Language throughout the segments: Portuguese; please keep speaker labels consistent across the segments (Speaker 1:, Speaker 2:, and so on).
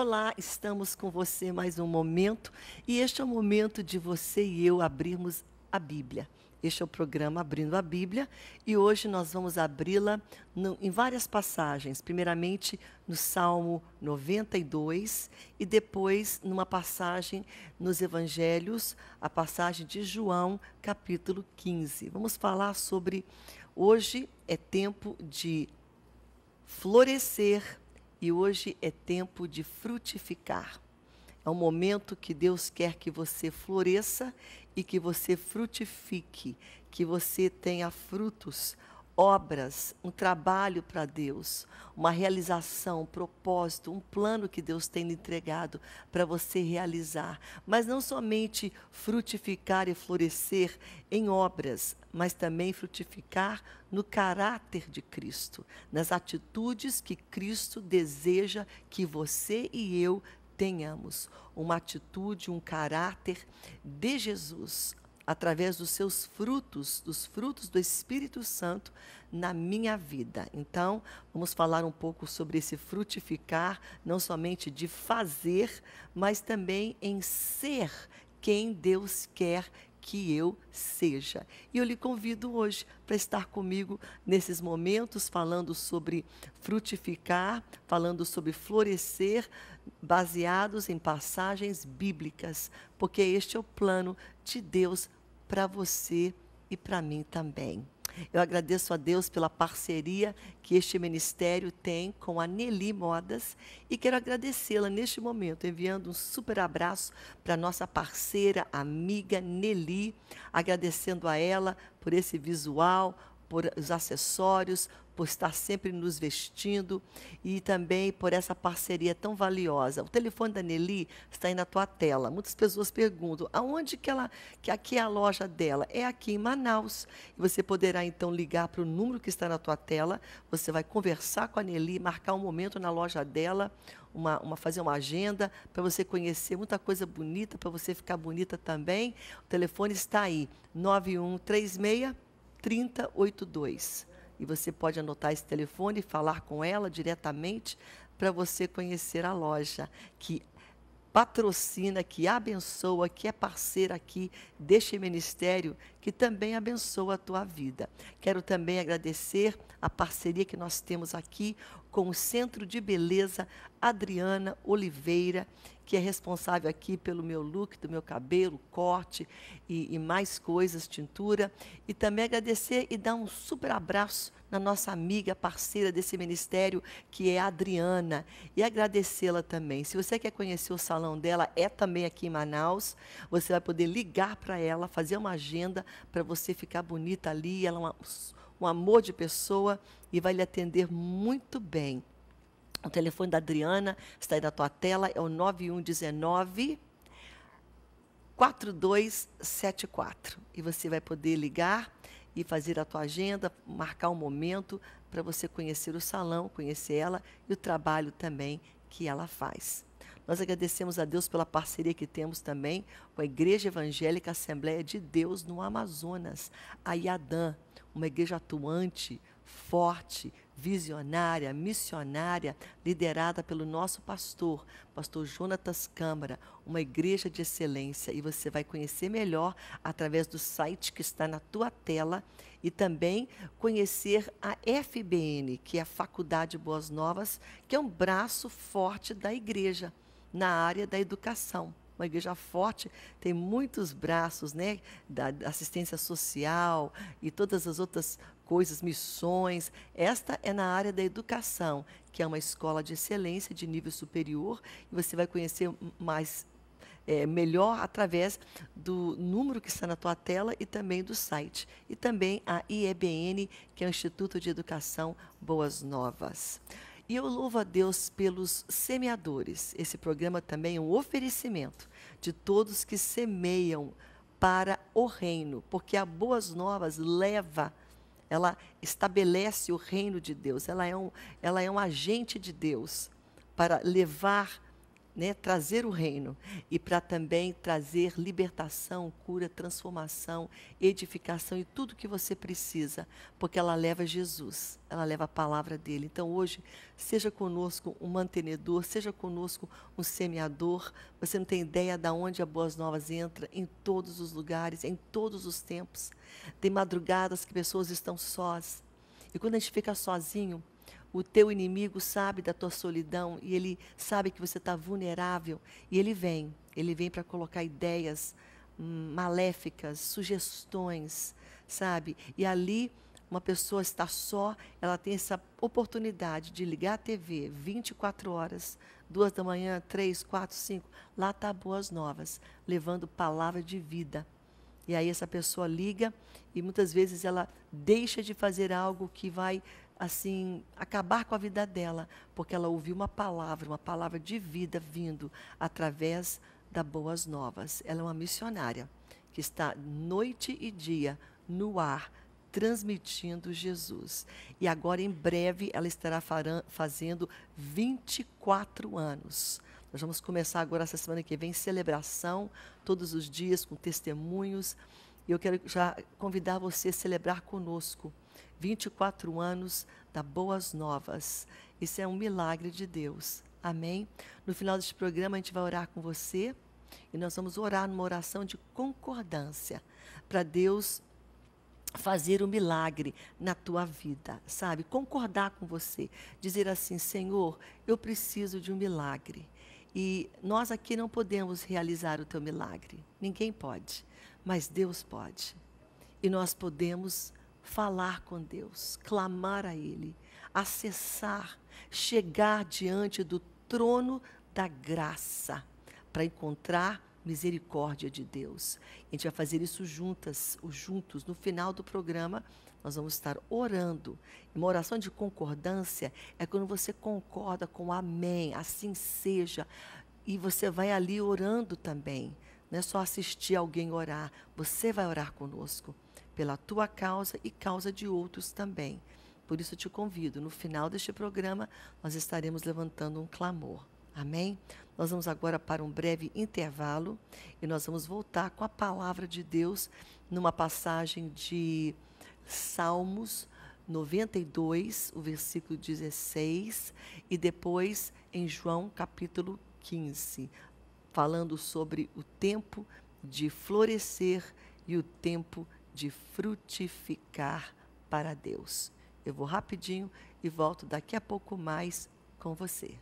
Speaker 1: Olá, estamos com você mais um momento e este é o momento de você e eu abrirmos a Bíblia. Este é o programa Abrindo a Bíblia e hoje nós vamos abri-la em várias passagens. Primeiramente no Salmo 92 e depois numa passagem nos Evangelhos, a passagem de João, capítulo 15. Vamos falar sobre hoje é tempo de florescer e hoje é tempo de frutificar. É um momento que Deus quer que você floresça e que você frutifique, que você tenha frutos, obras, um trabalho para Deus, uma realização, um propósito, um plano que Deus tem lhe entregado para você realizar. Mas não somente frutificar e florescer em obras, mas também frutificar no caráter de Cristo, nas atitudes que Cristo deseja que você e eu tenhamos. Uma atitude, um caráter de Jesus, através dos seus frutos, dos frutos do Espírito Santo na minha vida. Então, vamos falar um pouco sobre esse frutificar, não somente de fazer, mas também em ser quem Deus quer que eu seja. E eu lhe convido hoje para estar comigo nesses momentos, falando sobre frutificar, falando sobre florescer, baseados em passagens bíblicas, porque este é o plano de Deus para você e para mim também. Eu agradeço a Deus pela parceria que este ministério tem com a Nelly Modas e quero agradecê-la neste momento, enviando um super abraço para nossa parceira, amiga Nelly, agradecendo a ela por esse visual, por os acessórios, por estar sempre nos vestindo e também por essa parceria tão valiosa. O telefone da Nelly está aí na tua tela. Muitas pessoas perguntam aonde que ela, que aqui é a loja dela. É aqui em Manaus. E você poderá então ligar para o número que está na tua tela. Você vai conversar com a Nelly, marcar um momento na loja dela. Uma, uma, fazer uma agenda para você conhecer muita coisa bonita, para você ficar bonita também. O telefone está aí, 9136 3082. E você pode anotar esse telefone e falar com ela diretamente para você conhecer a loja que patrocina, que abençoa, que é parceira aqui deste ministério que também abençoa a tua vida. Quero também agradecer a parceria que nós temos aqui com o Centro de Beleza Adriana Oliveira, que é responsável aqui pelo meu look, do meu cabelo, corte e, e mais coisas, tintura. E também agradecer e dar um super abraço na nossa amiga, parceira desse ministério, que é a Adriana. E agradecê-la também. Se você quer conhecer o salão dela, é também aqui em Manaus. Você vai poder ligar para ela, fazer uma agenda para você ficar bonita ali. Ela é uma, um amor de pessoa e vai lhe atender muito bem. O telefone da Adriana está aí na tua tela, é o 9119 4274. E você vai poder ligar e fazer a tua agenda, marcar um momento para você conhecer o salão, conhecer ela e o trabalho também que ela faz. Nós agradecemos a Deus pela parceria que temos também com a Igreja Evangélica Assembleia de Deus no Amazonas, a Iadã, uma igreja atuante, forte, visionária, missionária, liderada pelo nosso pastor, pastor Jonatas Câmara, uma igreja de excelência. E você vai conhecer melhor através do site que está na tua tela e também conhecer a FBN, que é a Faculdade Boas Novas, que é um braço forte da igreja na área da educação. Uma igreja forte tem muitos braços, né? Da assistência social e todas as outras coisas, missões. Esta é na área da educação, que é uma escola de excelência de nível superior, e você vai conhecer mais é, melhor através do número que está na tua tela e também do site. E também a IEBN, que é o Instituto de Educação Boas Novas. E eu louvo a Deus pelos semeadores. Esse programa também é um oferecimento de todos que semeiam para o reino, porque a Boas Novas leva, ela estabelece o reino de Deus, ela é um, ela é um agente de Deus para levar né, trazer o reino e para também trazer libertação, cura, transformação, edificação e tudo que você precisa, porque ela leva Jesus, ela leva a palavra dele. Então hoje, seja conosco um mantenedor, seja conosco um semeador. Você não tem ideia de onde a Boas Novas entra, em todos os lugares, em todos os tempos. Tem madrugadas que pessoas estão sós. E quando a gente fica sozinho, o teu inimigo sabe da tua solidão e ele sabe que você está vulnerável e ele vem. Ele vem para colocar ideias hum, maléficas, sugestões, sabe? E ali uma pessoa está só, ela tem essa oportunidade de ligar a TV 24 horas, duas da manhã, três, quatro, cinco, lá está Boas Novas, levando palavra de vida. E aí essa pessoa liga e muitas vezes ela deixa de fazer algo que vai assim, acabar com a vida dela, porque ela ouviu uma palavra, uma palavra de vida vindo através da Boas Novas. Ela é uma missionária que está noite e dia no ar transmitindo Jesus. E agora em breve ela estará fazendo 24 anos. Nós vamos começar agora essa semana que vem celebração todos os dias com testemunhos. E eu quero já convidar você a celebrar conosco 24 anos da Boas Novas. Isso é um milagre de Deus. Amém? No final deste programa, a gente vai orar com você e nós vamos orar numa oração de concordância para Deus fazer um milagre na tua vida, sabe? Concordar com você, dizer assim: Senhor, eu preciso de um milagre. E nós aqui não podemos realizar o teu milagre, ninguém pode, mas Deus pode. E nós podemos falar com Deus, clamar a Ele, acessar, chegar diante do trono da graça para encontrar misericórdia de Deus. A gente vai fazer isso juntas, juntos. No final do programa, nós vamos estar orando. Uma oração de concordância é quando você concorda com amém, assim seja. E você vai ali orando também. Não é só assistir alguém orar, você vai orar conosco pela tua causa e causa de outros também. Por isso te convido, no final deste programa, nós estaremos levantando um clamor. Amém? Nós vamos agora para um breve intervalo e nós vamos voltar com a palavra de Deus numa passagem de Salmos 92, o versículo 16, e depois em João capítulo 15, falando sobre o tempo de florescer e o tempo de de frutificar para Deus. Eu vou rapidinho e volto daqui a pouco mais com você.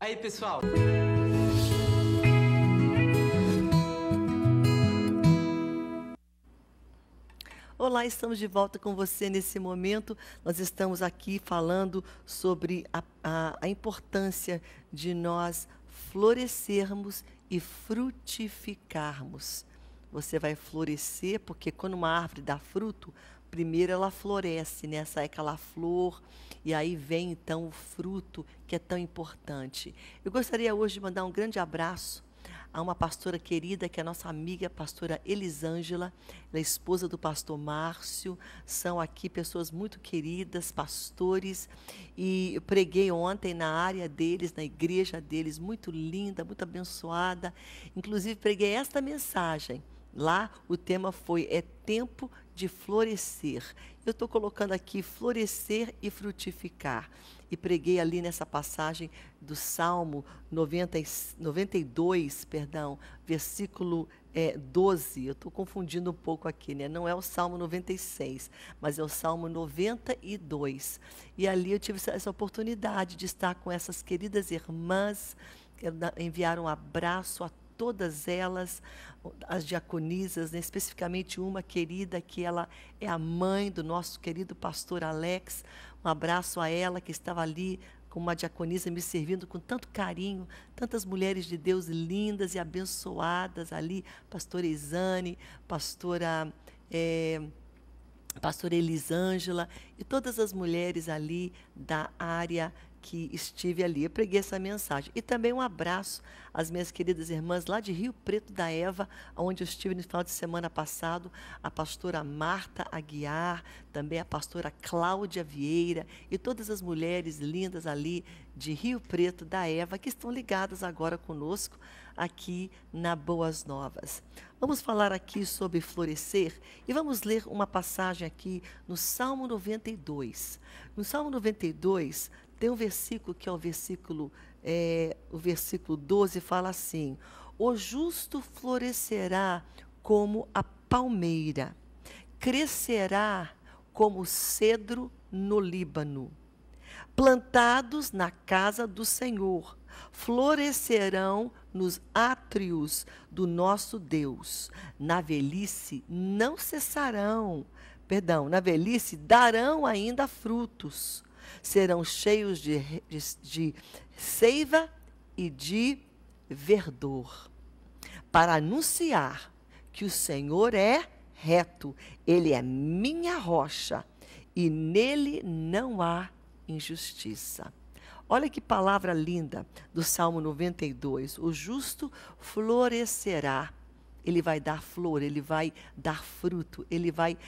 Speaker 1: Aí, pessoal. Olá, estamos de volta com você nesse momento. Nós estamos aqui falando sobre a, a, a importância de nós florescermos e frutificarmos. Você vai florescer, porque quando uma árvore dá fruto, primeiro ela floresce, né? Sai aquela flor e aí vem então o fruto que é tão importante. Eu gostaria hoje de mandar um grande abraço a uma pastora querida, que é a nossa amiga, a pastora Elisângela, ela é esposa do pastor Márcio, são aqui pessoas muito queridas, pastores, e eu preguei ontem na área deles, na igreja deles, muito linda, muito abençoada, inclusive preguei esta mensagem, lá o tema foi É Tempo de florescer. Eu estou colocando aqui florescer e frutificar. E preguei ali nessa passagem do Salmo 90, 92, perdão, versículo é, 12. Eu estou confundindo um pouco aqui, né? Não é o Salmo 96, mas é o Salmo 92. E ali eu tive essa oportunidade de estar com essas queridas irmãs. enviar um abraço a todas elas, as diaconisas, né? especificamente uma querida, que ela é a mãe do nosso querido pastor Alex. Um abraço a ela que estava ali com uma diaconisa me servindo com tanto carinho, tantas mulheres de Deus lindas e abençoadas ali, pastora Isane, pastora. É, pastora Elisângela e todas as mulheres ali da área que estive ali. Eu preguei essa mensagem. E também um abraço às minhas queridas irmãs lá de Rio Preto da Eva, onde eu estive no final de semana passado, a pastora Marta Aguiar, também a pastora Cláudia Vieira e todas as mulheres lindas ali de Rio Preto da Eva, que estão ligadas agora conosco aqui na Boas Novas. Vamos falar aqui sobre florescer e vamos ler uma passagem aqui no Salmo 92. No Salmo 92, tem um versículo que é o versículo, é, o versículo 12, fala assim: O justo florescerá como a palmeira, crescerá como o cedro no Líbano. Plantados na casa do Senhor, florescerão nos átrios do nosso Deus. Na velhice não cessarão, perdão, na velhice darão ainda frutos serão cheios de, de, de seiva e de verdor, para anunciar que o Senhor é reto, ele é minha rocha e nele não há injustiça. Olha que palavra linda do Salmo 92. O justo florescerá. Ele vai dar flor, ele vai dar fruto, ele vai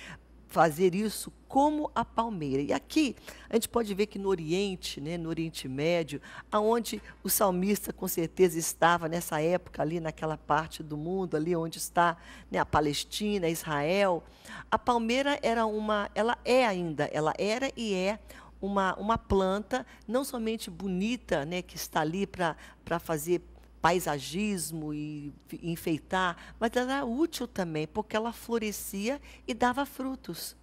Speaker 1: fazer isso como a palmeira. E aqui a gente pode ver que no Oriente, né, no Oriente Médio, aonde o salmista com certeza estava nessa época ali naquela parte do mundo ali onde está né, a Palestina, Israel, a palmeira era uma, ela é ainda, ela era e é uma, uma planta não somente bonita, né, que está ali para fazer paisagismo e enfeitar, mas ela era útil também, porque ela florescia e dava frutos.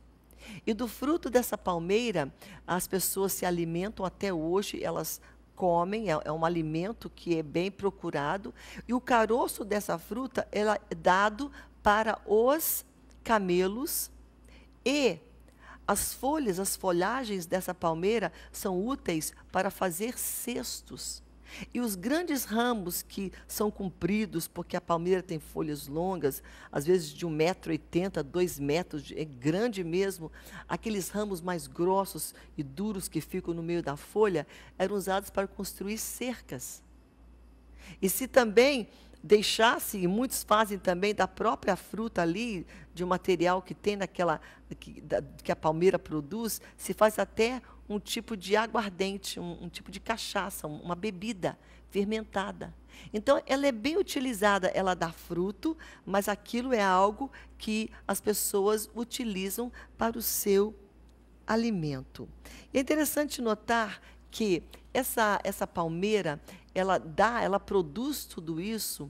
Speaker 1: E do fruto dessa palmeira, as pessoas se alimentam até hoje, elas comem, é, é, um alimento que é bem procurado. E o caroço dessa fruta ela é dado para os camelos e as folhas, as folhagens dessa palmeira são úteis para fazer cestos. E os grandes ramos que são compridos, porque a palmeira tem folhas longas, às vezes de 1,80m, 2 metros, é grande mesmo, aqueles ramos mais grossos e duros que ficam no meio da folha, eram usados para construir cercas. E se também deixasse, e muitos fazem também, da própria fruta ali, de um material que tem naquela, que, da, que a palmeira produz, se faz até um tipo de aguardente, um, um tipo de cachaça, uma bebida fermentada. Então, ela é bem utilizada, ela dá fruto, mas aquilo é algo que as pessoas utilizam para o seu alimento. E é interessante notar que essa, essa palmeira, ela dá, ela produz tudo isso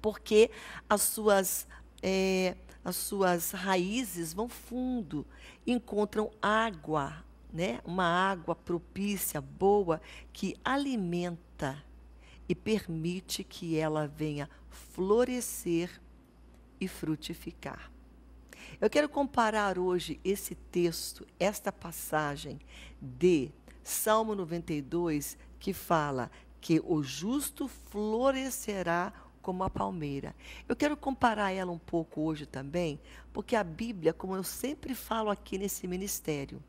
Speaker 1: porque as suas, é, as suas raízes vão fundo, encontram água, né, uma água propícia, boa, que alimenta e permite que ela venha florescer e frutificar. Eu quero comparar hoje esse texto, esta passagem de Salmo 92, que fala que o justo florescerá como a palmeira. Eu quero comparar ela um pouco hoje também, porque a Bíblia, como eu sempre falo aqui nesse ministério,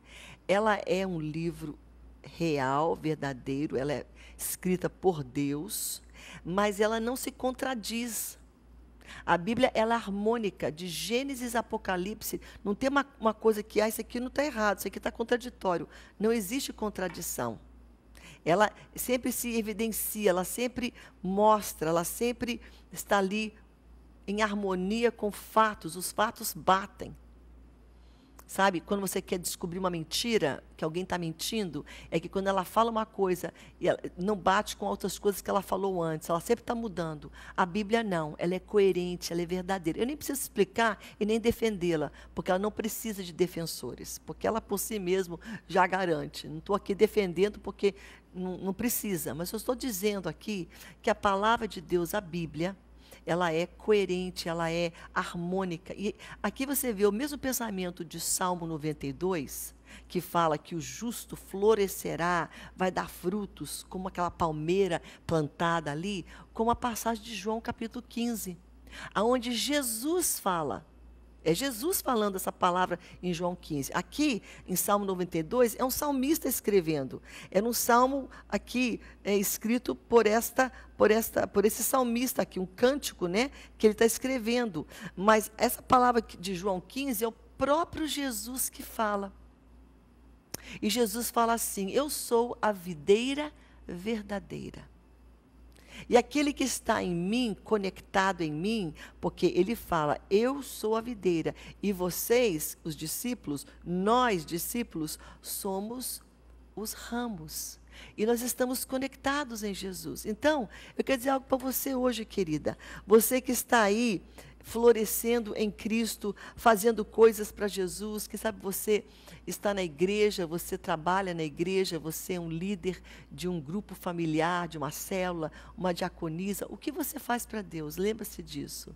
Speaker 1: ela é um livro real, verdadeiro, ela é escrita por Deus, mas ela não se contradiz. A Bíblia ela é harmônica, de Gênesis a Apocalipse. Não tem uma, uma coisa que, ah, isso aqui não está errado, isso aqui está contraditório. Não existe contradição. Ela sempre se evidencia, ela sempre mostra, ela sempre está ali em harmonia com fatos, os fatos batem. Sabe? Quando você quer descobrir uma mentira, que alguém está mentindo, é que quando ela fala uma coisa e não bate com outras coisas que ela falou antes, ela sempre está mudando. A Bíblia não, ela é coerente, ela é verdadeira. Eu nem preciso explicar e nem defendê-la, porque ela não precisa de defensores, porque ela por si mesma já garante. Não estou aqui defendendo porque não, não precisa, mas eu estou dizendo aqui que a palavra de Deus, a Bíblia, ela é coerente, ela é harmônica. E aqui você vê o mesmo pensamento de Salmo 92, que fala que o justo florescerá, vai dar frutos, como aquela palmeira plantada ali, como a passagem de João capítulo 15, aonde Jesus fala é Jesus falando essa palavra em João 15. Aqui, em Salmo 92, é um salmista escrevendo. É um salmo aqui é, escrito por esta, por esta, por esse salmista aqui, um cântico, né, que ele está escrevendo. Mas essa palavra de João 15 é o próprio Jesus que fala. E Jesus fala assim: Eu sou a videira verdadeira. E aquele que está em mim, conectado em mim, porque ele fala: Eu sou a videira, e vocês, os discípulos, nós, discípulos, somos os ramos. E nós estamos conectados em Jesus. Então, eu quero dizer algo para você hoje, querida. Você que está aí florescendo em Cristo, fazendo coisas para Jesus. Quem sabe você está na igreja, você trabalha na igreja, você é um líder de um grupo familiar, de uma célula, uma diaconisa. O que você faz para Deus? Lembra-se disso.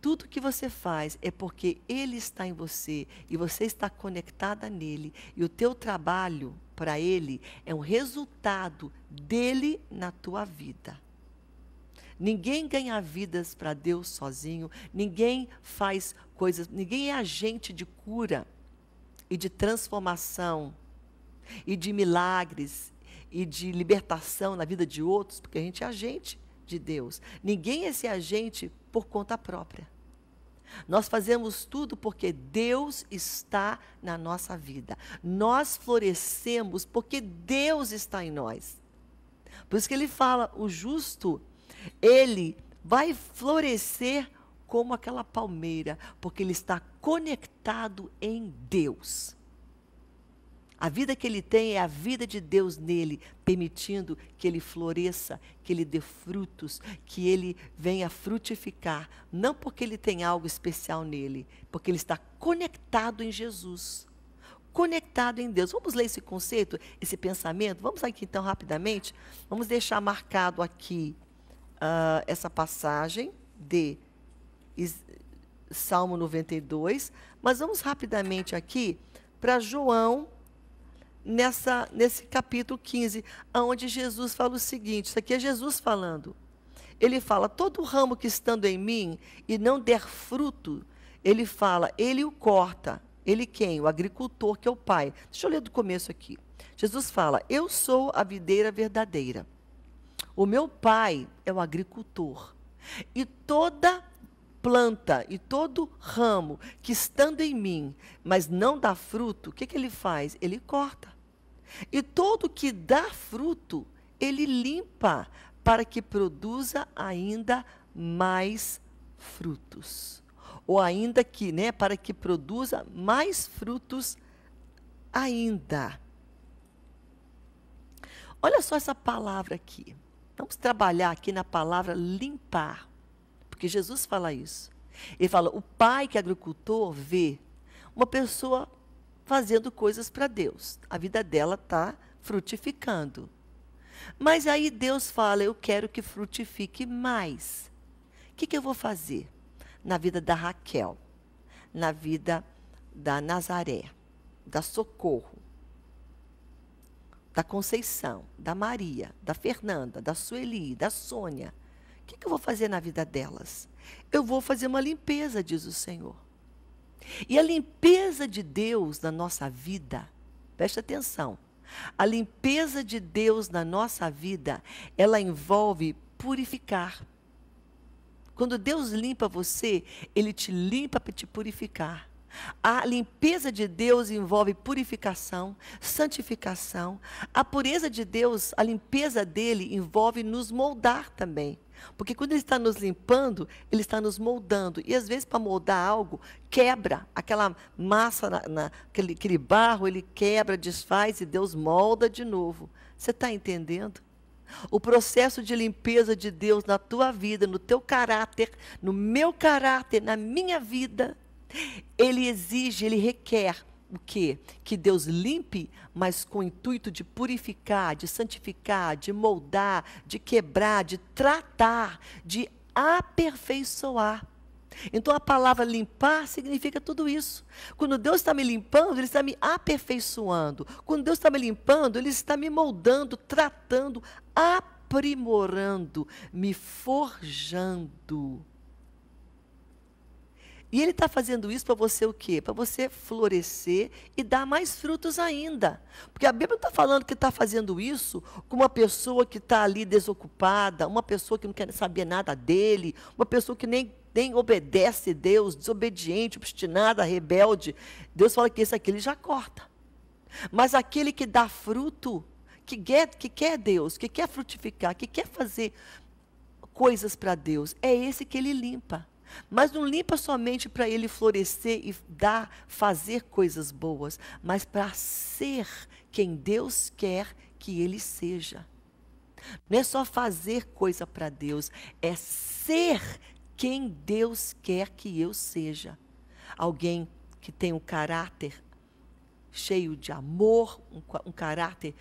Speaker 1: Tudo que você faz é porque Ele está em você e você está conectada nele. E o teu trabalho para Ele é um resultado dele na tua vida. Ninguém ganha vidas para Deus sozinho, ninguém faz coisas, ninguém é agente de cura e de transformação e de milagres e de libertação na vida de outros, porque a gente é agente de Deus. Ninguém é esse agente por conta própria. Nós fazemos tudo porque Deus está na nossa vida. Nós florescemos porque Deus está em nós. Por isso que ele fala: o justo ele vai florescer como aquela palmeira, porque ele está conectado em Deus. A vida que ele tem é a vida de Deus nele, permitindo que ele floresça, que ele dê frutos, que ele venha frutificar, não porque ele tem algo especial nele, porque ele está conectado em Jesus conectado em Deus. Vamos ler esse conceito, esse pensamento? Vamos aqui então rapidamente. Vamos deixar marcado aqui uh, essa passagem de Salmo 92, mas vamos rapidamente aqui para João, nessa, nesse capítulo 15, onde Jesus fala o seguinte: isso aqui é Jesus falando. Ele fala: todo ramo que estando em mim e não der fruto, ele fala, ele o corta. Ele quem? O agricultor, que é o pai. Deixa eu ler do começo aqui. Jesus fala: Eu sou a videira verdadeira o meu pai é o agricultor. E toda planta e todo ramo que estando em mim, mas não dá fruto, o que, que ele faz? Ele corta. E todo que dá fruto, ele limpa para que produza ainda mais frutos. Ou ainda que, né, para que produza mais frutos ainda. Olha só essa palavra aqui. Vamos trabalhar aqui na palavra limpar, porque Jesus fala isso. Ele fala: o pai que é agricultor vê uma pessoa fazendo coisas para Deus, a vida dela está frutificando. Mas aí Deus fala: eu quero que frutifique mais. O que, que eu vou fazer na vida da Raquel, na vida da Nazaré, da Socorro? da Conceição, da Maria, da Fernanda, da Sueli, da Sônia. O que, que eu vou fazer na vida delas? Eu vou fazer uma limpeza, diz o Senhor. E a limpeza de Deus na nossa vida, preste atenção. A limpeza de Deus na nossa vida, ela envolve purificar. Quando Deus limpa você, ele te limpa para te purificar. A limpeza de Deus envolve purificação, santificação. A pureza de Deus, a limpeza dele envolve nos moldar também. Porque quando ele está nos limpando, ele está nos moldando. E às vezes, para moldar algo, quebra aquela massa, na, na, aquele, aquele barro, ele quebra, desfaz e Deus molda de novo. Você está entendendo? O processo de limpeza de Deus na tua vida, no teu caráter, no meu caráter, na minha vida, ele exige, ele requer o quê? Que Deus limpe, mas com o intuito de purificar, de santificar, de moldar, de quebrar, de tratar, de aperfeiçoar. Então a palavra limpar significa tudo isso. Quando Deus está me limpando, Ele está me aperfeiçoando. Quando Deus está me limpando, Ele está me moldando, tratando, aprimorando, me forjando. E ele está fazendo isso para você o quê? Para você florescer e dar mais frutos ainda. Porque a Bíblia está falando que está fazendo isso com uma pessoa que está ali desocupada, uma pessoa que não quer saber nada dele, uma pessoa que nem, nem obedece a Deus, desobediente, obstinada, rebelde. Deus fala que esse aqui ele já corta. Mas aquele que dá fruto, que quer, que quer Deus, que quer frutificar, que quer fazer coisas para Deus, é esse que ele limpa. Mas não limpa somente para ele florescer e dar, fazer coisas boas, mas para ser quem Deus quer que ele seja. Não é só fazer coisa para Deus, é ser quem Deus quer que eu seja. Alguém que tem um caráter cheio de amor, um, um caráter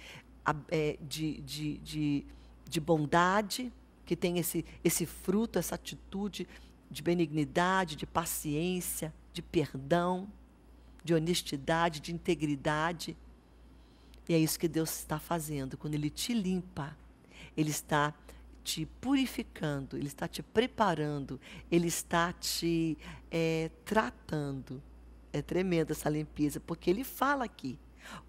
Speaker 1: é, de, de, de, de bondade, que tem esse, esse fruto, essa atitude de benignidade, de paciência, de perdão, de honestidade, de integridade. E é isso que Deus está fazendo. Quando Ele te limpa, Ele está te purificando, Ele está te preparando, Ele está te é, tratando. É tremenda essa limpeza, porque Ele fala aqui.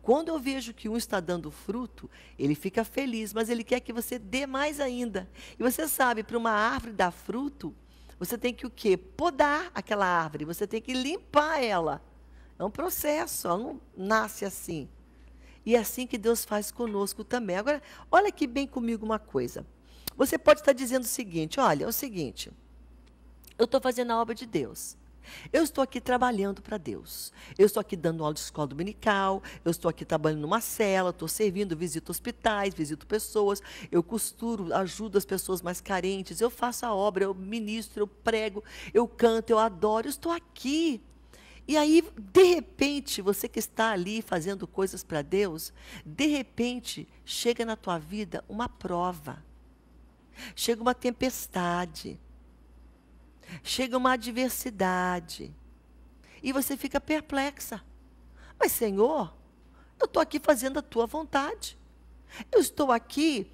Speaker 1: Quando eu vejo que um está dando fruto, ele fica feliz, mas ele quer que você dê mais ainda. E você sabe, para uma árvore dar fruto, você tem que o quê? Podar aquela árvore, você tem que limpar ela. É um processo, ela não nasce assim. E é assim que Deus faz conosco também. Agora, olha aqui bem comigo uma coisa. Você pode estar dizendo o seguinte: olha, é o seguinte, eu estou fazendo a obra de Deus. Eu estou aqui trabalhando para Deus. Eu estou aqui dando aula de escola dominical, eu estou aqui trabalhando numa cela, estou servindo, visito hospitais, visito pessoas, eu costuro, ajudo as pessoas mais carentes, eu faço a obra, eu ministro, eu prego, eu canto, eu adoro, eu estou aqui. E aí, de repente, você que está ali fazendo coisas para Deus, de repente chega na tua vida uma prova. Chega uma tempestade chega uma adversidade e você fica perplexa. Mas, Senhor, eu estou aqui fazendo a tua vontade. Eu estou aqui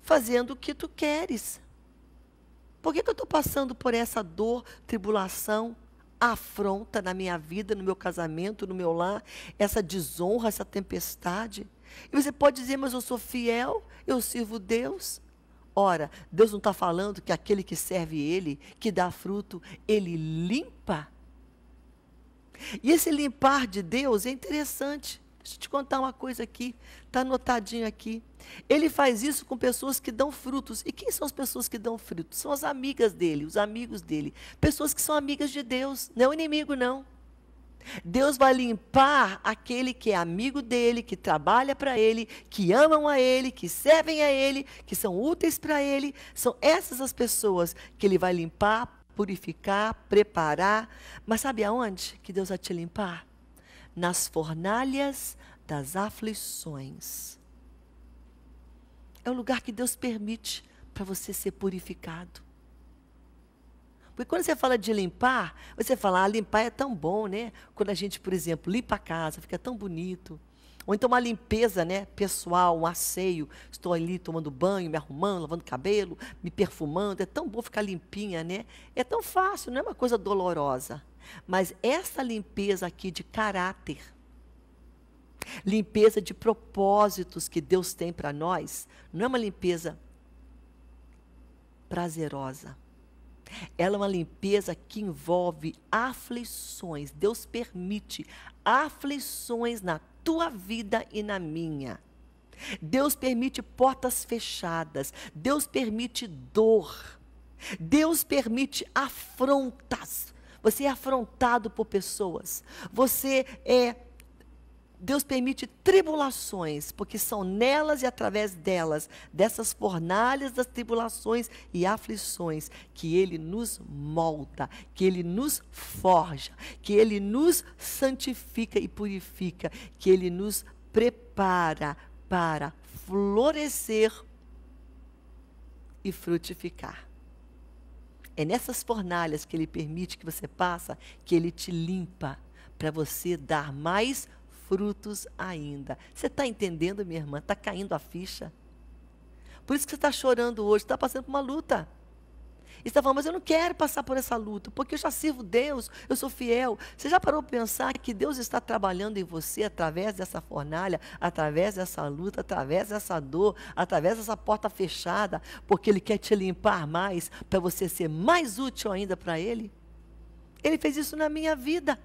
Speaker 1: fazendo o que tu queres. Por que, que eu estou passando por essa dor, tribulação, afronta na minha vida, no meu casamento, no meu lar, essa desonra, essa tempestade? E você pode dizer, mas eu sou fiel, eu sirvo Deus. Ora, Deus não está falando que aquele que serve ele, que dá fruto, ele limpa? E esse limpar de Deus é interessante. Deixa eu te contar uma coisa aqui, está anotadinho aqui. Ele faz isso com pessoas que dão frutos. E quem são as pessoas que dão frutos? São as amigas dele, os amigos dele. Pessoas que são amigas de Deus, não é o inimigo, não. Deus vai limpar aquele que é amigo dele, que trabalha para ele, que amam a ele, que servem a ele, que são úteis para ele. São essas as pessoas que ele vai limpar, purificar, preparar. Mas sabe aonde que Deus vai te limpar? Nas fornalhas das aflições. É o lugar que Deus permite para você ser purificado. Porque quando você fala de limpar, você fala, ah, limpar é tão bom, né? Quando a gente, por exemplo, limpa a casa, fica tão bonito. Ou então uma limpeza né, pessoal, um asseio. Estou ali tomando banho, me arrumando, lavando cabelo, me perfumando. É tão bom ficar limpinha, né? É tão fácil, não é uma coisa dolorosa. Mas essa limpeza aqui de caráter, limpeza de propósitos que Deus tem para nós, não é uma limpeza prazerosa. Ela é uma limpeza que envolve aflições. Deus permite aflições na tua vida e na minha. Deus permite portas fechadas. Deus permite dor. Deus permite afrontas. Você é afrontado por pessoas. Você é Deus permite tribulações, porque são nelas e através delas, dessas fornalhas das tribulações e aflições, que Ele nos molda, que Ele nos forja, que Ele nos santifica e purifica, que Ele nos prepara para florescer e frutificar. É nessas fornalhas que Ele permite que você passa, que Ele te limpa, para você dar mais frutos ainda. Você está entendendo, minha irmã? Está caindo a ficha? Por isso que você está chorando hoje, está passando por uma luta. E você está falando, mas eu não quero passar por essa luta, porque eu já sirvo Deus, eu sou fiel. Você já parou para pensar que Deus está trabalhando em você através dessa fornalha, através dessa luta, através dessa dor, através dessa porta fechada, porque Ele quer te limpar mais, para você ser mais útil ainda para Ele? Ele fez isso na minha vida.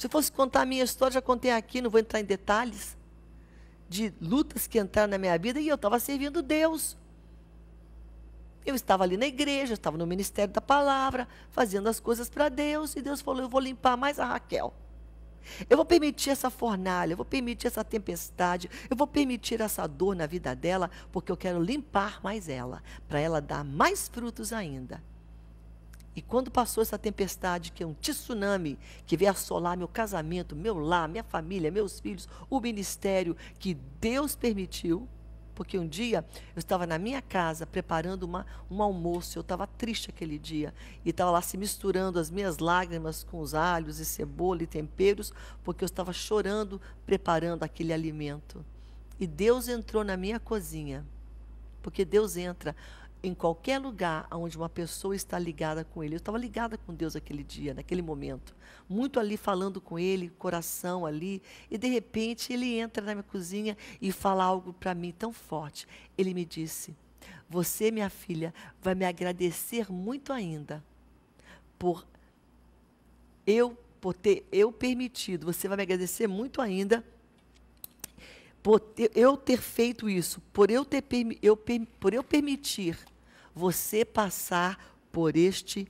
Speaker 1: Se eu fosse contar a minha história, já contei aqui, não vou entrar em detalhes, de lutas que entraram na minha vida e eu estava servindo Deus. Eu estava ali na igreja, estava no ministério da palavra, fazendo as coisas para Deus, e Deus falou: Eu vou limpar mais a Raquel. Eu vou permitir essa fornalha, eu vou permitir essa tempestade, eu vou permitir essa dor na vida dela, porque eu quero limpar mais ela, para ela dar mais frutos ainda. E quando passou essa tempestade, que é um tsunami, que veio assolar meu casamento, meu lar, minha família, meus filhos, o ministério que Deus permitiu, porque um dia eu estava na minha casa preparando uma, um almoço, eu estava triste aquele dia, e estava lá se misturando as minhas lágrimas com os alhos e cebola e temperos, porque eu estava chorando preparando aquele alimento. E Deus entrou na minha cozinha, porque Deus entra em qualquer lugar onde uma pessoa está ligada com Ele. Eu estava ligada com Deus aquele dia, naquele momento. Muito ali falando com Ele, coração ali. E de repente Ele entra na minha cozinha e fala algo para mim tão forte. Ele me disse: Você, minha filha, vai me agradecer muito ainda por eu por ter eu permitido. Você vai me agradecer muito ainda por eu ter feito isso, por eu ter eu, por eu permitir você passar por este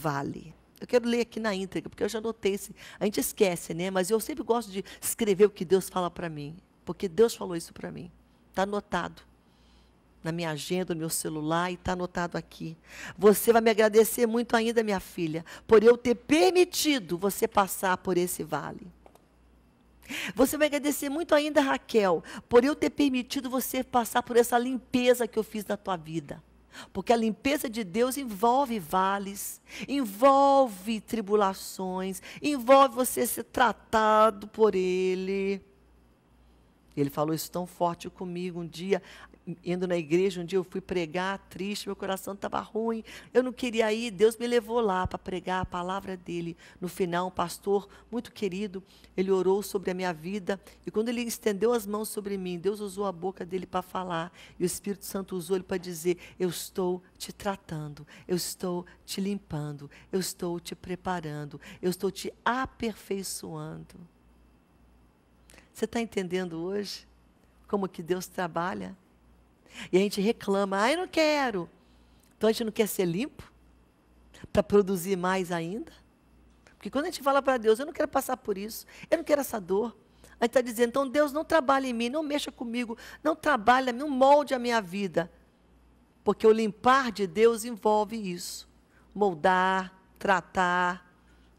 Speaker 1: vale. Eu quero ler aqui na íntegra, porque eu já notei esse. A gente esquece, né? Mas eu sempre gosto de escrever o que Deus fala para mim, porque Deus falou isso para mim. Está anotado na minha agenda, no meu celular, e está anotado aqui. Você vai me agradecer muito ainda, minha filha, por eu ter permitido você passar por esse vale. Você vai agradecer muito ainda, Raquel, por eu ter permitido você passar por essa limpeza que eu fiz na tua vida. Porque a limpeza de Deus envolve vales, envolve tribulações, envolve você ser tratado por Ele. Ele falou isso tão forte comigo um dia, indo na igreja, um dia eu fui pregar, triste, meu coração estava ruim, eu não queria ir, Deus me levou lá para pregar a palavra dele. No final, um pastor muito querido, ele orou sobre a minha vida, e quando ele estendeu as mãos sobre mim, Deus usou a boca dele para falar, e o Espírito Santo usou ele para dizer: Eu estou te tratando, eu estou te limpando, eu estou te preparando, eu estou te aperfeiçoando. Você está entendendo hoje como que Deus trabalha? E a gente reclama, ai, não quero. Então a gente não quer ser limpo para produzir mais ainda. Porque quando a gente fala para Deus, eu não quero passar por isso, eu não quero essa dor. A gente está dizendo, então Deus não trabalha em mim, não mexa comigo, não trabalha, não molde a minha vida. Porque o limpar de Deus envolve isso: moldar, tratar,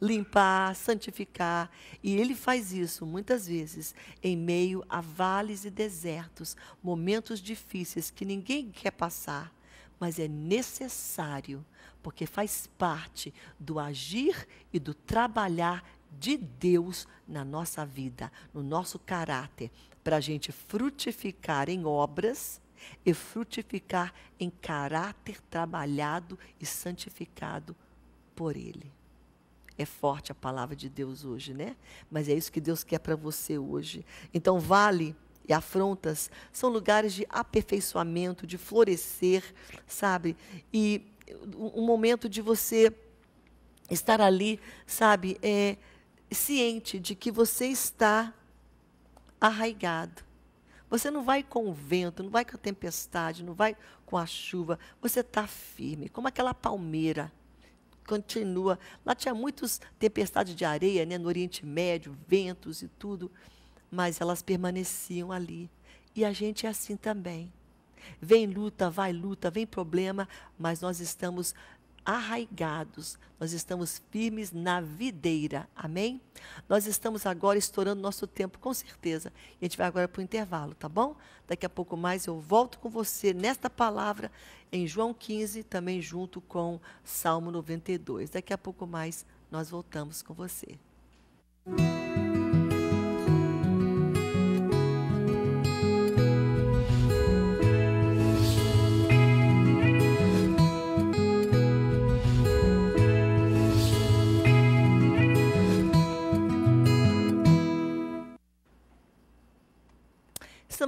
Speaker 1: limpar, santificar. E ele faz isso muitas vezes em meio a vales e desertos, momentos difíceis que ninguém quer passar, mas é necessário, porque faz parte do agir e do trabalhar de Deus na nossa vida, no nosso caráter, para a gente frutificar em obras e frutificar em caráter trabalhado e santificado por Ele. É forte a palavra de Deus hoje, né? Mas é isso que Deus quer para você hoje. Então, vale e afrontas são lugares de aperfeiçoamento, de florescer, sabe? E um momento de você estar ali, sabe? É, ciente de que você está arraigado. Você não vai com o vento, não vai com a tempestade, não vai com a chuva. Você está firme, como aquela palmeira continua. Lá tinha muitas tempestades de areia, né, no Oriente Médio, ventos e tudo, mas elas permaneciam ali. E a gente é assim também. Vem luta, vai luta, vem problema, mas nós estamos arraigados, nós estamos firmes na videira, amém? Nós estamos agora estourando nosso tempo, com certeza. E a gente vai agora para o intervalo, tá bom? Daqui a pouco mais eu volto com você nesta palavra em João 15, também junto com Salmo 92. Daqui a pouco mais nós voltamos com você. Música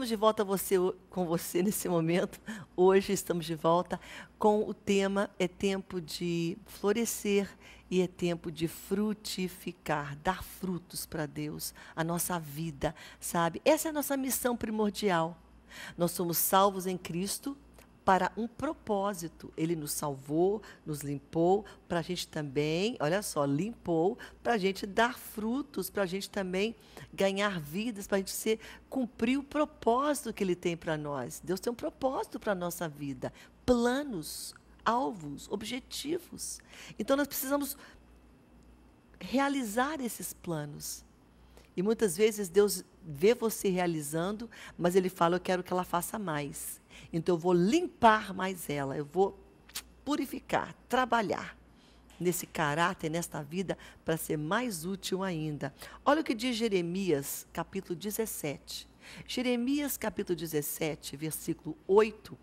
Speaker 1: estamos de volta você, com você nesse momento. Hoje estamos de volta com o tema É Tempo de Florescer e é Tempo de Frutificar, dar frutos para Deus, a nossa vida, sabe? Essa é a nossa missão primordial. Nós somos salvos em Cristo para um propósito. Ele nos salvou, nos limpou, para a gente também, olha só, limpou, para a gente dar frutos, para a gente também ganhar vidas, para a gente ser, cumprir o propósito que Ele tem para nós. Deus tem um propósito para a nossa vida, planos, alvos, objetivos. Então nós precisamos realizar esses planos. E muitas vezes Deus vê você realizando, mas Ele fala: Eu quero que ela faça mais. Então eu vou limpar mais ela, eu vou purificar, trabalhar nesse caráter, nesta vida, para ser mais útil ainda. Olha o que diz Jeremias, capítulo 17. Jeremias, capítulo 17, versículo 8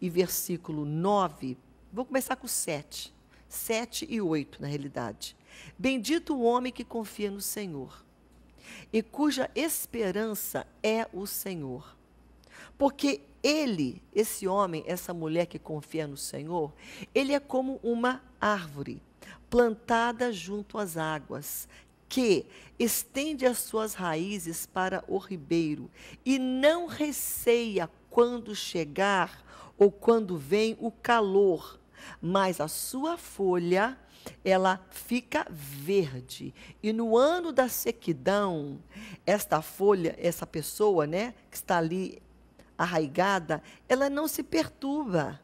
Speaker 1: e versículo 9. Vou começar com 7. 7 e 8, na realidade. Bendito o homem que confia no Senhor e cuja esperança é o Senhor. Porque ele, esse homem, essa mulher que confia no Senhor, ele é como uma árvore plantada junto às águas, que estende as suas raízes para o ribeiro e não receia quando chegar ou quando vem o calor, mas a sua folha ela fica verde. E no ano da sequidão, esta folha, essa pessoa, né, que está ali arraigada, ela não se perturba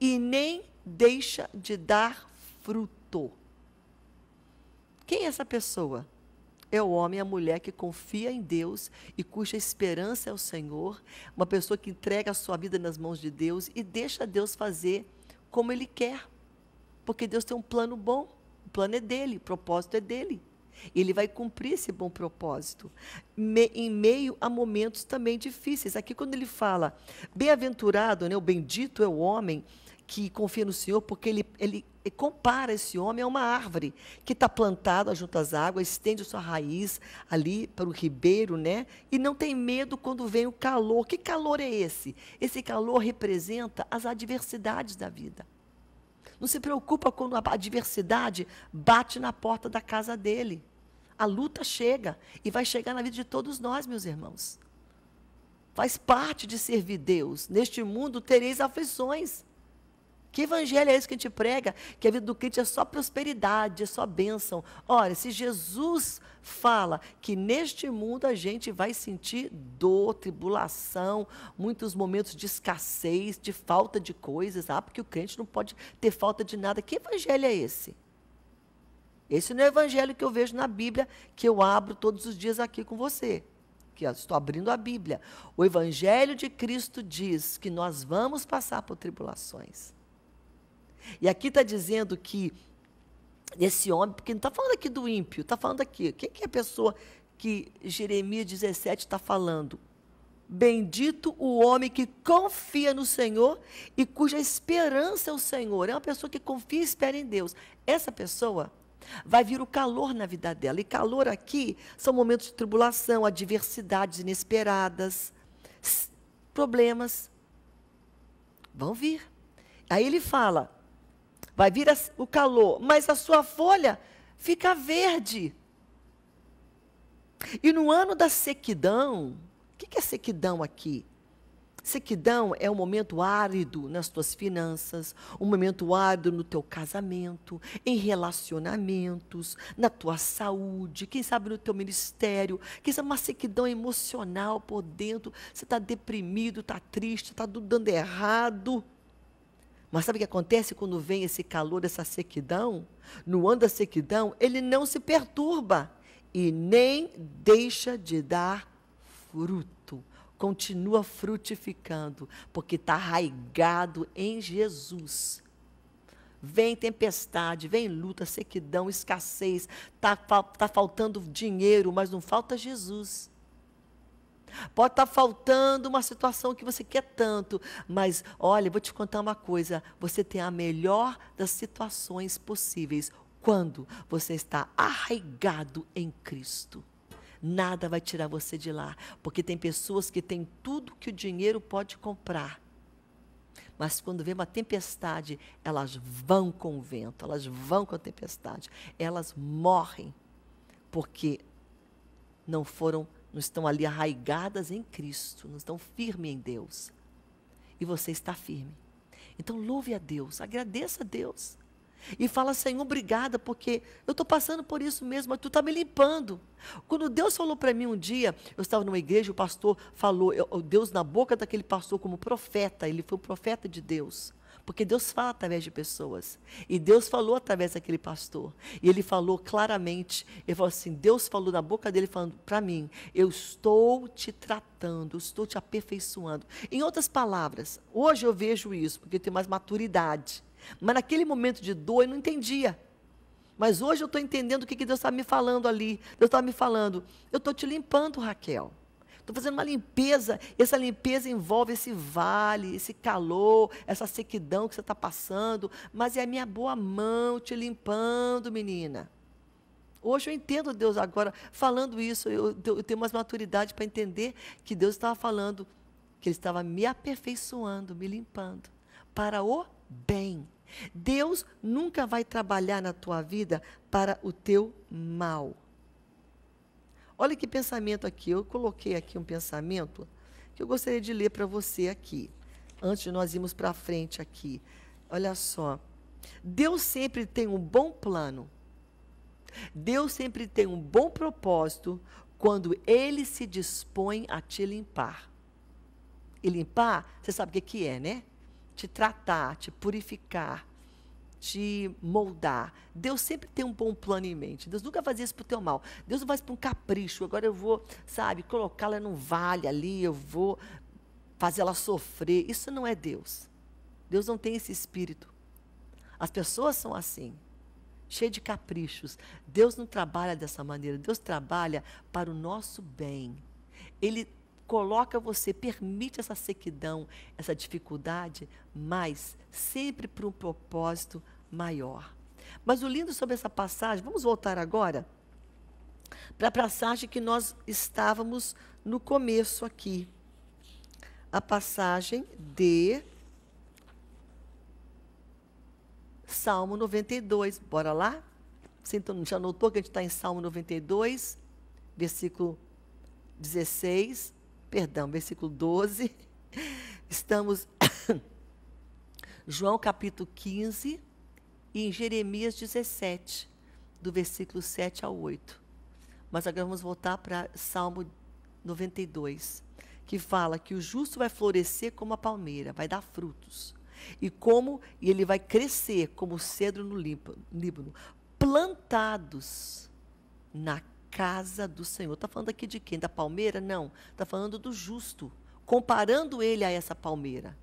Speaker 1: e nem deixa de dar fruto. Quem é essa pessoa? É o homem, a mulher que confia em Deus e cuja esperança é o Senhor, uma pessoa que entrega a sua vida nas mãos de Deus e deixa Deus fazer como Ele quer, porque Deus tem um plano bom, o plano é dele, o propósito é dele. Ele vai cumprir esse bom propósito me, em meio a momentos também difíceis. Aqui, quando ele fala, bem-aventurado, né, o bendito é o homem que confia no Senhor, porque ele, ele compara esse homem a uma árvore que está plantada junto às águas, estende sua raiz ali para o ribeiro, né? E não tem medo quando vem o calor. Que calor é esse? Esse calor representa as adversidades da vida. Não se preocupa quando a adversidade bate na porta da casa dele. A luta chega e vai chegar na vida de todos nós, meus irmãos. Faz parte de servir Deus. Neste mundo tereis aflições. Que evangelho é esse que a gente prega? Que a vida do crente é só prosperidade, é só bênção. Olha, se Jesus fala que neste mundo a gente vai sentir dor, tribulação, muitos momentos de escassez, de falta de coisas, ah, porque o crente não pode ter falta de nada. Que evangelho é esse? Esse não é o evangelho que eu vejo na Bíblia, que eu abro todos os dias aqui com você. Que estou abrindo a Bíblia. O evangelho de Cristo diz que nós vamos passar por tribulações. E aqui está dizendo que esse homem, porque não está falando aqui do ímpio, está falando aqui. Quem que é a pessoa que Jeremias 17 está falando? Bendito o homem que confia no Senhor e cuja esperança é o Senhor. É uma pessoa que confia e espera em Deus. Essa pessoa vai vir o calor na vida dela. E calor aqui são momentos de tribulação, adversidades inesperadas, problemas. Vão vir. Aí ele fala: vai vir o calor, mas a sua folha fica verde. E no ano da sequidão, o que é sequidão aqui? Sequidão é um momento árido nas tuas finanças, um momento árido no teu casamento, em relacionamentos, na tua saúde, quem sabe no teu ministério, quem sabe uma sequidão emocional por dentro. Você está deprimido, está triste, está tudo dando errado. Mas sabe o que acontece quando vem esse calor, essa sequidão? No ano da sequidão, ele não se perturba e nem deixa de dar fruto continua frutificando, porque está arraigado em Jesus. Vem tempestade, vem luta, sequidão, escassez, está tá faltando dinheiro, mas não falta Jesus. Pode estar tá faltando uma situação que você quer tanto, mas olha, vou te contar uma coisa: você tem a melhor das situações possíveis quando você está arraigado em Cristo. Nada vai tirar você de lá, porque tem pessoas que têm tudo que o dinheiro pode comprar. Mas quando vem uma tempestade, elas vão com o vento, elas vão com a tempestade, elas morrem, porque não foram, não estão ali arraigadas em Cristo, não estão firmes em Deus. E você está firme. Então louve a Deus, agradeça a Deus. E fala, Senhor, obrigada, porque eu estou passando por isso mesmo, mas tu está me limpando. Quando Deus falou para mim um dia, eu estava numa igreja, o pastor falou, eu, Deus na boca daquele pastor como profeta, ele foi o profeta de Deus. Porque Deus fala através de pessoas. E Deus falou através daquele pastor. E ele falou claramente. Ele falou assim: Deus falou na boca dele, falando para mim: Eu estou te tratando, estou te aperfeiçoando. Em outras palavras, hoje eu vejo isso, porque eu tenho mais maturidade. Mas naquele momento de dor eu não entendia. Mas hoje eu estou entendendo o que, que Deus está me falando ali. Deus está me falando, eu estou te limpando, Raquel. Estou fazendo uma limpeza. Essa limpeza envolve esse vale, esse calor, essa sequidão que você está passando. Mas é a minha boa mão te limpando, menina. Hoje eu entendo Deus agora falando isso. Eu, eu tenho mais maturidade para entender que Deus estava falando, que Ele estava me aperfeiçoando, me limpando para o bem. Deus nunca vai trabalhar na tua vida para o teu mal. Olha que pensamento aqui. Eu coloquei aqui um pensamento que eu gostaria de ler para você aqui, antes de nós irmos para frente aqui. Olha só. Deus sempre tem um bom plano. Deus sempre tem um bom propósito quando ele se dispõe a te limpar. E limpar, você sabe o que é, né? te tratar, te purificar, te moldar. Deus sempre tem um bom plano em mente. Deus nunca faz isso para o teu mal. Deus não faz para um capricho. Agora eu vou, sabe, colocá-la num vale ali, eu vou fazer ela sofrer. Isso não é Deus. Deus não tem esse espírito. As pessoas são assim, cheias de caprichos. Deus não trabalha dessa maneira. Deus trabalha para o nosso bem. Ele coloca você, permite essa sequidão, essa dificuldade, mas sempre para um propósito maior. Mas o lindo sobre essa passagem, vamos voltar agora para a passagem que nós estávamos no começo aqui. A passagem de Salmo 92. Bora lá? Você então já notou que a gente está em Salmo 92, versículo 16 perdão, versículo 12. Estamos João capítulo 15 e em Jeremias 17, do versículo 7 ao 8. Mas agora vamos voltar para Salmo 92, que fala que o justo vai florescer como a palmeira, vai dar frutos. E como e ele vai crescer como o cedro no Líbano, plantados na casa do Senhor. Está falando aqui de quem? Da palmeira? Não. Está falando do justo. Comparando ele a essa palmeira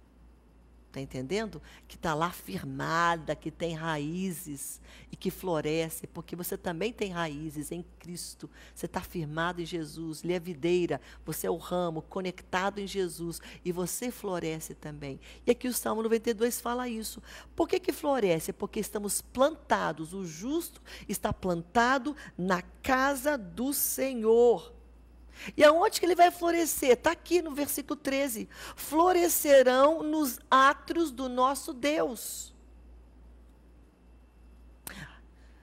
Speaker 1: está entendendo? Que está lá firmada, que tem raízes e que floresce, porque você também tem raízes em Cristo. Você está firmado em Jesus, ele é videira, você é o ramo conectado em Jesus e você floresce também. E aqui o Salmo 92 fala isso. Por que, que floresce? Porque estamos plantados, o justo está plantado na casa do Senhor. E aonde que ele vai florescer? Está aqui no versículo 13. Florescerão nos átrios do nosso Deus.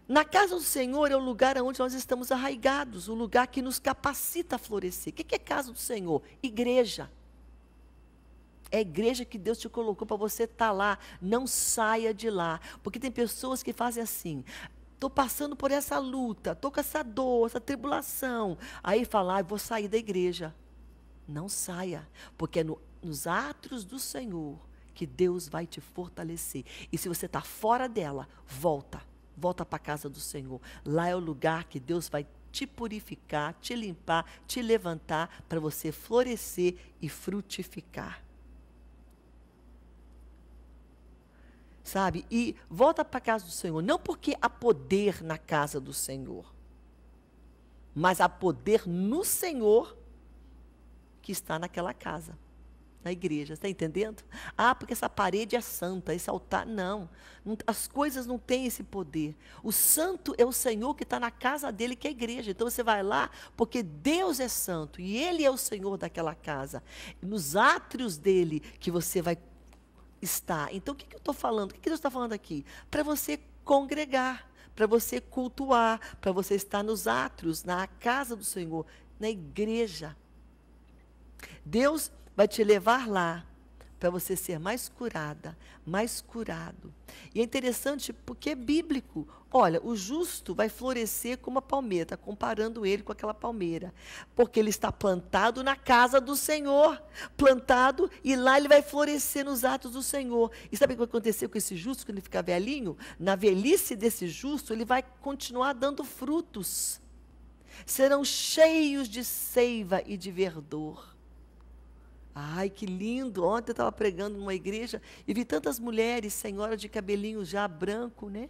Speaker 1: Na casa do Senhor é o lugar onde nós estamos arraigados, o lugar que nos capacita a florescer. O que é casa do Senhor? Igreja. É a igreja que Deus te colocou para você estar tá lá. Não saia de lá. Porque tem pessoas que fazem assim tô passando por essa luta, tô com essa dor, essa tribulação. Aí falar, ah, vou sair da igreja. Não saia, porque é no, nos atos do Senhor que Deus vai te fortalecer. E se você está fora dela, volta. Volta para a casa do Senhor. Lá é o lugar que Deus vai te purificar, te limpar, te levantar para você florescer e frutificar. sabe? E volta para a casa do Senhor, não porque há poder na casa do Senhor, mas há poder no Senhor que está naquela casa, na igreja, está entendendo? Ah, porque essa parede é santa, esse altar não. As coisas não têm esse poder. O santo é o Senhor que está na casa dele, que é a igreja. Então você vai lá porque Deus é santo e Ele é o Senhor daquela casa. Nos átrios dele que você vai está. Então, o que, que eu estou falando? O que, que Deus está falando aqui? Para você congregar, para você cultuar, para você estar nos átrios, na casa do Senhor, na igreja. Deus vai te levar lá para você ser mais curada, mais curado. E é interessante porque é bíblico. Olha, o justo vai florescer como a palmeira, comparando ele com aquela palmeira, porque ele está plantado na casa do Senhor, plantado e lá ele vai florescer nos atos do Senhor. E sabe o que vai acontecer com esse justo quando ele fica velhinho? Na velhice desse justo, ele vai continuar dando frutos. Serão cheios de seiva e de verdor Ai, que lindo! Ontem eu estava pregando numa igreja e vi tantas mulheres, senhoras de cabelinho já branco, né?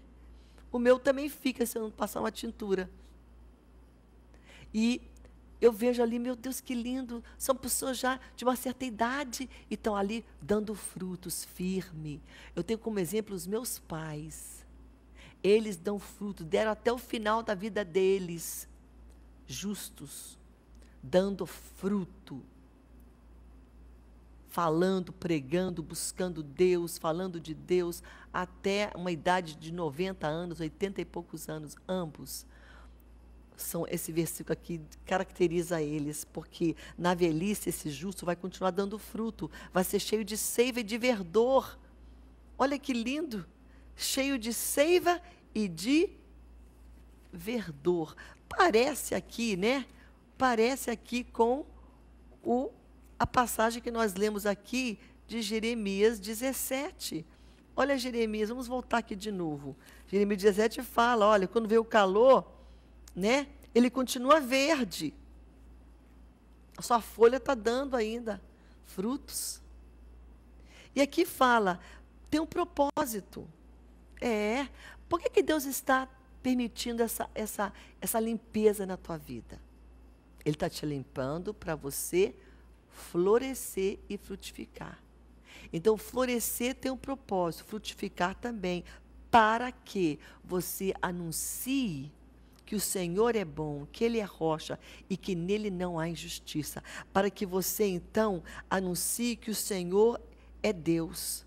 Speaker 1: O meu também fica se eu não passar uma tintura. E eu vejo ali, meu Deus, que lindo! São pessoas já de uma certa idade e estão ali dando frutos firme. Eu tenho como exemplo os meus pais. Eles dão fruto, deram até o final da vida deles, justos, dando fruto falando, pregando, buscando Deus, falando de Deus, até uma idade de 90 anos, 80 e poucos anos, ambos. São esse versículo aqui caracteriza eles, porque na velhice esse justo vai continuar dando fruto, vai ser cheio de seiva e de verdor. Olha que lindo! Cheio de seiva e de verdor. Parece aqui, né? Parece aqui com o a passagem que nós lemos aqui de Jeremias 17. Olha Jeremias, vamos voltar aqui de novo. Jeremias 17 fala, olha, quando vê o calor, né? Ele continua verde. A sua folha está dando ainda frutos. E aqui fala, tem um propósito. É. Por que, que Deus está permitindo essa, essa, essa limpeza na tua vida? Ele está te limpando para você florescer e frutificar. Então, florescer tem um propósito, frutificar também, para que você anuncie que o Senhor é bom, que Ele é rocha e que nele não há injustiça. Para que você, então, anuncie que o Senhor é Deus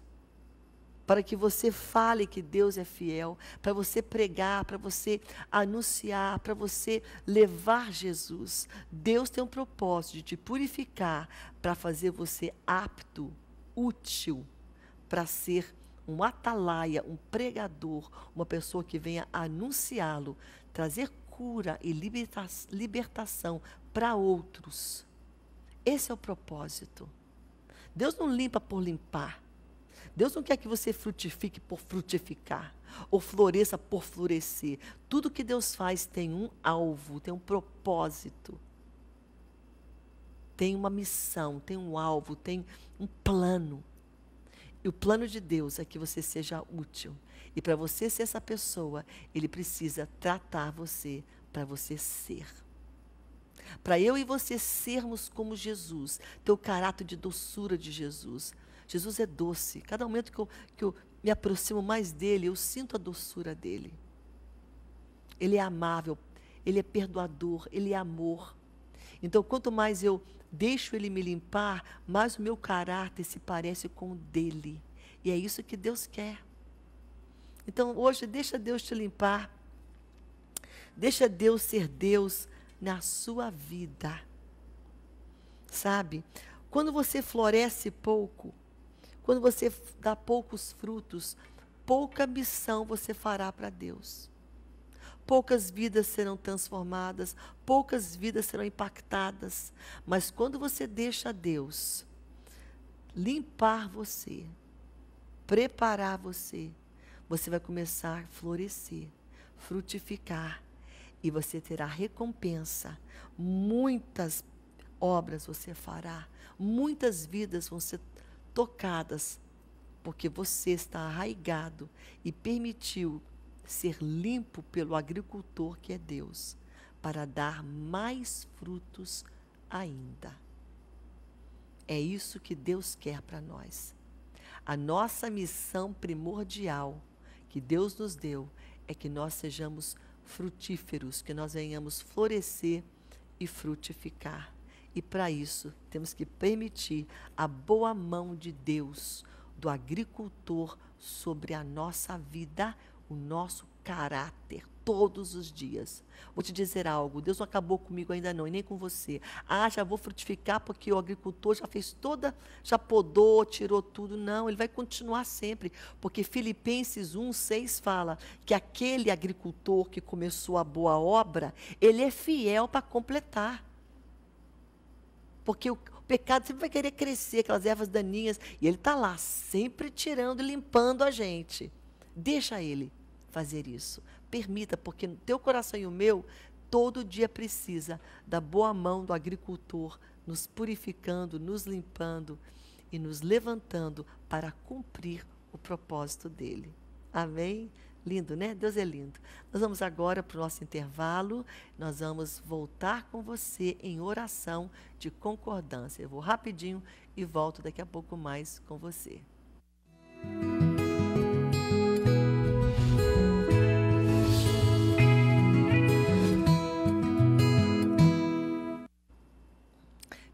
Speaker 1: para que você fale que Deus é fiel, para você pregar, para você anunciar, para você levar Jesus. Deus tem um propósito de te purificar para fazer você apto, útil, para ser um atalaia, um pregador, uma pessoa que venha anunciá-lo, trazer cura e libertação para outros. Esse é o propósito. Deus não limpa por limpar. Deus não quer que você frutifique por frutificar, ou floresça por florescer. Tudo que Deus faz tem um alvo, tem um propósito, tem uma missão, tem um alvo, tem um plano. E o plano de Deus é que você seja útil. E para você ser essa pessoa, Ele precisa tratar você para você ser. Para eu e você sermos como Jesus, ter o caráter de doçura de Jesus, Jesus é doce. Cada momento que eu, que eu me aproximo mais dele, eu sinto a doçura dele. Ele é amável, ele é perdoador, ele é amor. Então, quanto mais eu deixo ele me limpar, mais o meu caráter se parece com o dele. E é isso que Deus quer. Então, hoje, deixa Deus te limpar. Deixa Deus ser Deus na sua vida. Sabe? Quando você floresce pouco, quando você dá poucos frutos, pouca missão você fará para Deus. Poucas vidas serão transformadas, poucas vidas serão impactadas. Mas quando você deixa Deus limpar você, preparar você, você vai começar a florescer, frutificar e você terá recompensa. Muitas obras você fará, muitas vidas vão ser tocadas, porque você está arraigado e permitiu ser limpo pelo agricultor que é Deus, para dar mais frutos ainda. É isso que Deus quer para nós. A nossa missão primordial que Deus nos deu é que nós sejamos frutíferos, que nós venhamos florescer e frutificar. E para isso, temos que permitir a boa mão de Deus, do agricultor, sobre a nossa vida, o nosso caráter, todos os dias. Vou te dizer algo, Deus não acabou comigo ainda não, e nem com você. Ah, já vou frutificar porque o agricultor já fez toda, já podou, tirou tudo. Não, ele vai continuar sempre, porque Filipenses 1, 6 fala que aquele agricultor que começou a boa obra, ele é fiel para completar. Porque o, pecado sempre vai querer crescer, aquelas ervas daninhas, e ele está lá, sempre tirando e limpando a gente. Deixa ele fazer isso. Permita, porque no teu coração e o meu, todo dia precisa da boa mão do agricultor, nos purificando, nos limpando e nos levantando para cumprir o propósito dele. Amém? Lindo, né? Deus é lindo. Nós vamos agora para o nosso intervalo. Nós vamos voltar com você em oração de concordância. Eu vou rapidinho e volto daqui a pouco mais com você.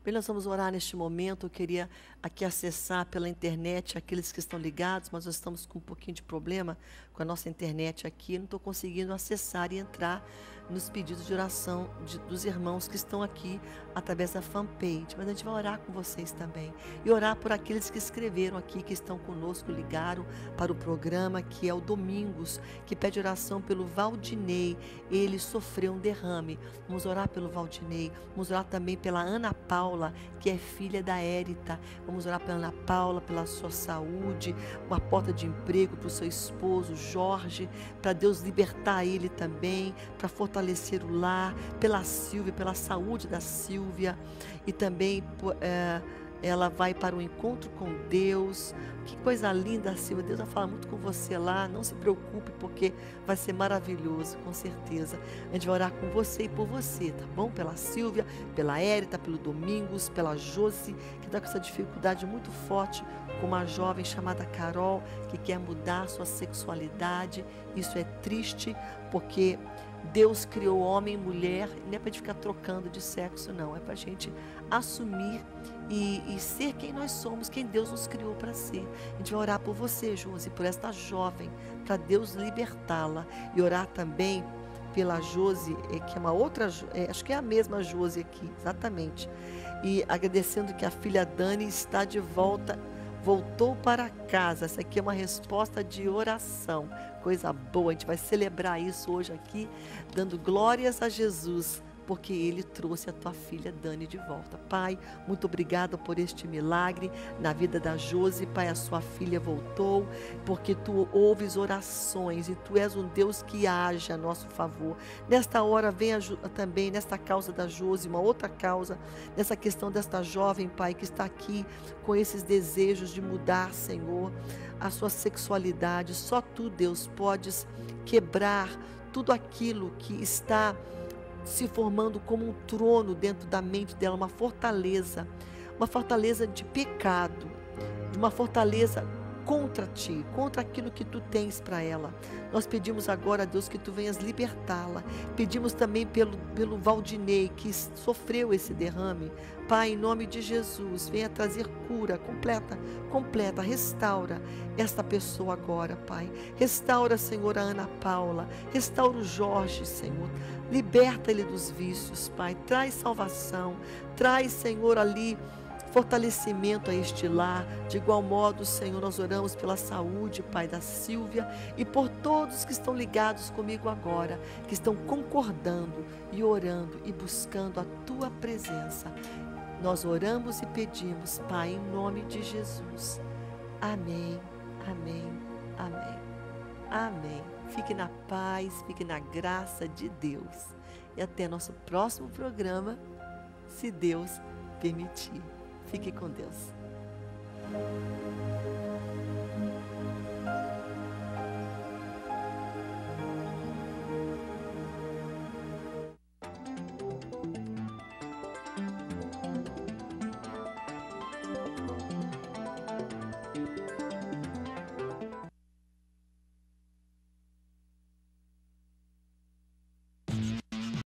Speaker 1: Bem, nós vamos orar neste momento. Eu queria aqui acessar pela internet aqueles que estão ligados, mas nós estamos com um pouquinho de problema com a nossa internet aqui, não estou conseguindo acessar e entrar nos pedidos de oração de, dos irmãos que estão aqui através da fanpage. Mas a gente vai orar com vocês também e orar por aqueles que escreveram aqui, que estão conosco, ligaram para o programa, que é o Domingos, que pede oração pelo Valdinei. Ele sofreu um derrame. Vamos orar pelo Valdinei. Vamos orar também pela Ana Paula, que é filha da Érita. Vamos orar pela Ana Paula, pela sua saúde, uma porta de emprego para o seu esposo, Jorge, para Deus libertar ele também, para fortalecer o lar, pela Silvia, pela saúde da Silvia e também é, ela vai para o encontro com Deus. Que coisa linda, Silvia. Deus vai falar muito com você lá. Não se preocupe, porque vai ser maravilhoso, com certeza. A gente vai orar com você e por você, tá bom? Pela Silvia, pela Érita, pelo Domingos, pela Josi, que está com essa dificuldade muito forte com uma jovem chamada Carol, que quer mudar sua sexualidade. Isso é triste, porque. Deus criou homem e mulher, não é para a gente ficar trocando de sexo, não. É para a gente assumir e, e ser quem nós somos, quem Deus nos criou para ser. A gente vai orar por você, Josi, por esta jovem, para Deus libertá-la e orar também pela Josi, é, que é uma outra, é, acho que é a mesma Josi aqui, exatamente. E agradecendo que a filha Dani está de volta, voltou para casa. Essa aqui é uma resposta de oração, coisa boa. A gente vai celebrar isso hoje aqui, dando glórias a Jesus porque ele trouxe a tua filha Dani de volta. Pai, muito obrigada por este milagre na vida da Josi. Pai, a sua filha voltou, porque tu ouves orações e tu és um Deus que age a nosso favor. Nesta hora, venha também nesta causa da Josi, uma outra causa, nessa questão desta jovem, Pai, que está aqui com esses desejos de mudar, Senhor, a sua sexualidade. Só tu, Deus, podes quebrar tudo aquilo que está se formando como um trono dentro da mente dela, uma fortaleza, uma fortaleza de pecado, uma fortaleza contra ti, contra aquilo que tu tens para ela. Nós pedimos agora, Deus, que tu venhas libertá-la. Pedimos também pelo, pelo Valdinei, que sofreu esse derrame. Pai, em nome de Jesus, venha trazer cura completa, completa, restaura esta pessoa agora, Pai. Restaura, Senhor, a Ana Paula, restaura o Jorge, Senhor. Liberta ele dos vícios, Pai. Traz salvação, traz, Senhor, ali fortalecimento a este lar. De igual modo, Senhor, nós oramos pela saúde, Pai, da Silvia e por todos que estão ligados comigo agora, que estão concordando e orando e buscando a tua presença. Nós oramos e pedimos, Pai, em nome de Jesus. Amém, amém, amém. Amém. Fique na paz, fique na graça de Deus. E até nosso próximo programa, se Deus permitir. Fique com Deus.